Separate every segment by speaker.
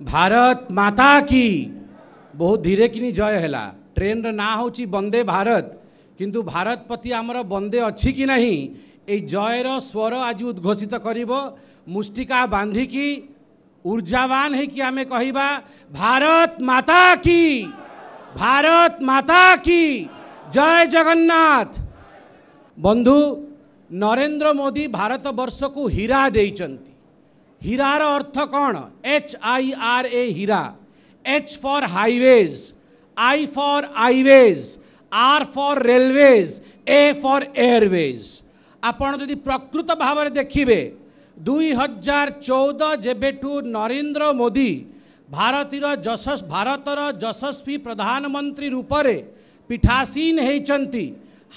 Speaker 1: भारत माता की ବହୁତ ଧୀରେ କିନି ଜୟ ହେଲା ଟ୍ରେନ୍ର ନାଁ ହେଉଛି ବନ୍ଦେ ଭାରତ କିନ୍ତୁ ଭାରତ ପ୍ରତି ଆମର ବନ୍ଦେ ଅଛି କି ନାହିଁ ଏଇ ଜୟର ସ୍ୱର ଆଜି ଉଦ୍ଘୋଷିତ କରିବ ମୁଷ୍ଟିକା ବାନ୍ଧିକି ଉର୍ଜାବାନ ହେଇକି ଆମେ କହିବା ଭାରତ ମାତା କି ଭାରତ ମାତା କି ଜୟ ଜଗନ୍ନାଥ ବନ୍ଧୁ ନରେନ୍ଦ୍ର ମୋଦି ଭାରତ ବର୍ଷକୁ ହୀରା ଦେଇଛନ୍ତି હીરાર અર્થ કોણ એચ આઈ આર એ હીરા H for highways I for iways R for railways A for airways ଆପଣ ଯଦି ପ୍ରକୃତ ଭାବରେ ଦେଖିବେ ଦୁଇ ହଜାର ଚଉଦ ଯେବେଠୁ ନରେନ୍ଦ୍ର ମୋଦି ଭାରତୀର ଯଶ ଭାରତର ଯଶସ୍ୱୀ ପ୍ରଧାନମନ୍ତ୍ରୀ ରୂପରେ ପିଠାସୀନ ହୋଇଛନ୍ତି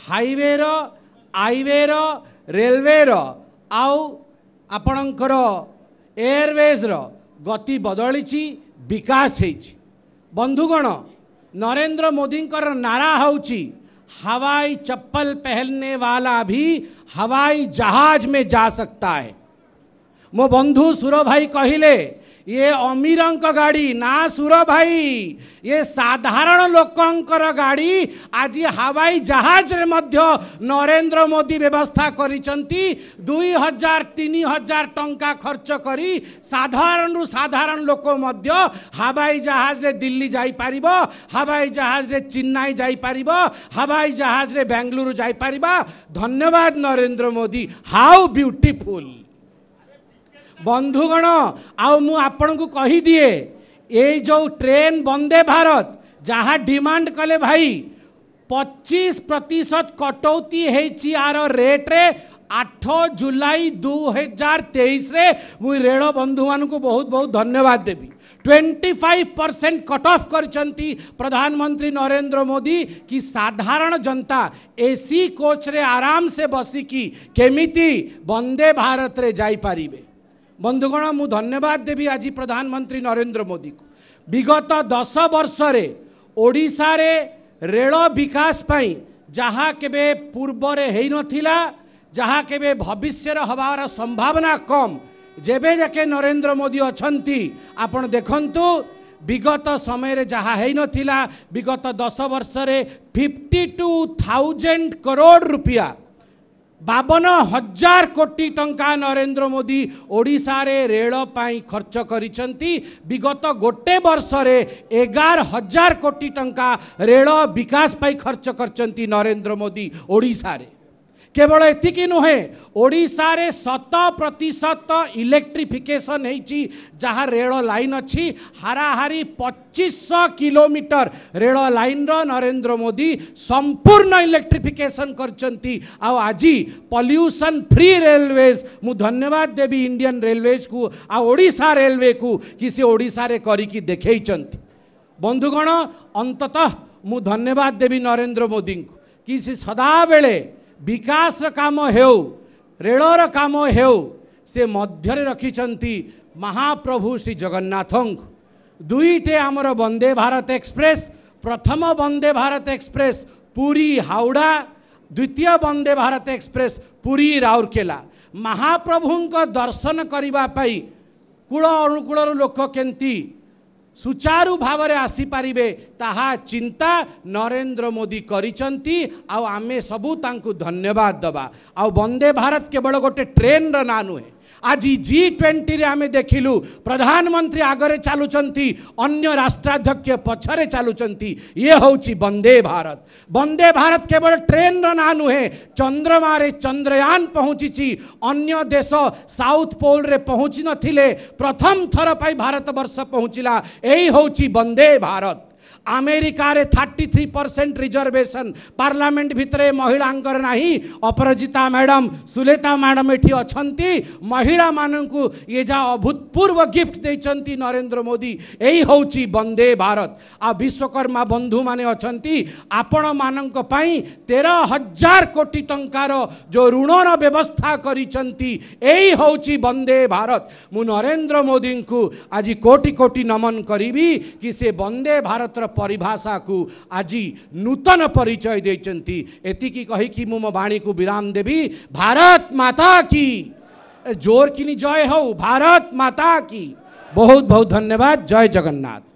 Speaker 1: ହାଇୱେର ଆଇୱେର ରେଲୱେର ଆଉ ଆପଣଙ୍କର एयरवेजर गति बदली विकास बंधुगण नरेंद्र मोदी नारा हो हवाई चप्पल पहनने वाला भी हवाई जहाज में जा सकता है मो बंधु सुर भाई कहले ये अमीरଙ୍କ ଗାଡ଼ି ନା ସୁରଭାଇ ଏ ସାଧାରଣ ଲୋକଙ୍କର ଗାଡ଼ି ଆଜି ହାୱାଇ ଜାହାଜରେ ମଧ୍ୟ ନରେନ୍ଦ୍ର ମୋଦି ବ୍ୟବସ୍ଥା କରିଛନ୍ତି ଦୁଇ ହଜାର ତିନି ହଜାର ଟଙ୍କା ଖର୍ଚ୍ଚ କରି ସାଧାରଣରୁ ସାଧାରଣ ଲୋକ ମଧ୍ୟ ହାୱାଇ ଜାହାଜରେ ଦିଲ୍ଲୀ ଯାଇପାରିବ ହାୱାଇ ଜାହାଜରେ ଚେନ୍ନାଇ ଯାଇପାରିବ ହାୱାଇ ଜାହାଜରେ ବେଙ୍ଗଲୁରୁ ଯାଇପାରିବା ଧନ୍ୟବାଦ ନରେନ୍ଦ୍ର ମୋଦି ହାଉ ବ୍ୟୁଟିଫୁଲ୍ बंधुगण आपण को कहीदिए जो ट्रेन वंदे भारत जहाँ डिमांड कले भाई पचीस प्रतिशत कटौती आर रेट्रे आठ जुलाई दु हजार तेईस मुई रेल बंधु मानू बहुत बहुत धन्यवाद देवी 25 फाइव परसेंट कट अफ कर प्रधानमंत्री नरेंद्र मोदी कि साधारण जनता एसी कोच रे आराम से बसिकी केमिंती वंदे भारत में जापारे ବନ୍ଧୁଗଣ ମୁଁ ଧନ୍ୟବାଦ ଦେବି ଆଜି ପ୍ରଧାନମନ୍ତ୍ରୀ ନରେନ୍ଦ୍ର ମୋଦିକୁ ବିଗତ ଦଶ ବର୍ଷରେ ଓଡ଼ିଶାରେ ରେଳ ବିକାଶ ପାଇଁ ଯାହା କେବେ ପୂର୍ବରେ ହୋଇନଥିଲା ଯାହା କେବେ ଭବିଷ୍ୟରେ ହେବାର ସମ୍ଭାବନା କମ୍ ଯେବେ ଯାକେ ନରେନ୍ଦ୍ର ମୋଦି ଅଛନ୍ତି ଆପଣ ଦେଖନ୍ତୁ ବିଗତ ସମୟରେ ଯାହା ହୋଇନଥିଲା ବିଗତ ଦଶ ବର୍ଷରେ ଫିଫ୍ଟି ଟୁ ଥାଉଜେଣ୍ଡ କରୋଡ଼ ରୁପିଆ ବାବନ ହଜାର କୋଟି ଟଙ୍କା ନରେନ୍ଦ୍ର ମୋଦି ଓଡ଼ିଶାରେ ରେଳ ପାଇଁ ଖର୍ଚ୍ଚ କରିଛନ୍ତି ବିଗତ ଗୋଟେ ବର୍ଷରେ ଏଗାର ହଜାର କୋଟି ଟଙ୍କା ରେଳ ବିକାଶ ପାଇଁ ଖର୍ଚ୍ଚ କରିଛନ୍ତି ନରେନ୍ଦ୍ର ମୋଦି ଓଡ଼ିଶାରେ केवल एति नुहे ओडे शत प्रतिशत इलेक्ट्रिफिकेसन जहाँ रेल लाइन अच्छी हाराहारी पचिश kilometre rail line Narendra Modi संपूर्ण इलेक्ट्रिफिकेसन कर फ्री रेलवेज मुद्यवाद देवी इंडियान रेलवेज को आशा रेलवे को किसी करी देख बंधुगण अंत मुद्यवाद देवी नरेन्द्र मोदी को किसी सदा बेले विकास बिसर कम होलर कम हो रि महाप्रभु श्री जगन्नाथ दुईटे आमर वन्दे भारत एक्सप्रेस प्रथम वन्दे भारत एक्सप्रेस पुरी हाउडा द्वितीय वन्दे भारत एक्सप्रेस पुरी राउरकेला महाप्रभु दर्शन गर्ने कूल अनुकूल लोक के সুচারু ভাবে আসিপারে তাহা চিন্তা নরেন্দ্র মোদি করেছেন আমি সবু তাঁকু ধন্যবাদ দেবা আন্দে ভারত কেবল গোটে ট্রেন্র না নুহে आज जि ट्वेंटी आम देखिलु प्रधानमंत्री आगे चालुचन्ति अन्य राष्ट्राध्यक्ष पछरे चालुचन्ति ये हौची वन्दे भारत बंदे भारत केवल ट्रेन र ना नुहे चंद्रमा रे चंद्रयान पहुंची अन्य देश साउथ पोल रे पहुंची नथिले प्रथम थर पाई भारत वर्ष पहुँचिला यही हौची वन्दे भारत आमेरिकार रे थ्री परसेंट रिजर्वेशन पार्लियामेंट भितर महिला ना अपराजिता मैडम सुलेता मैडम ये अच्छा महिला मानक ये जहाँ अभूतपूर्व गिफ्ट दे नरेन्द्र मोदी यही हूँ वंदे भारत आ विश्वकर्मा बंधु माने अच्छा आपण मान तेर हजार कोटी टंकार जो ऋणर व्यवस्था करंदे वंदे भारत मु नरेन्द्र मोदी को आज कोटि कोटि नमन करी कि से वंदे भारत परिभाषा को आज नूतन परिचय देखते कहीकि मुणी को विराम देवी भारत माता की जोर किनी जय हौ भारत माता की बहुत बहुत धन्यवाद जय जगन्नाथ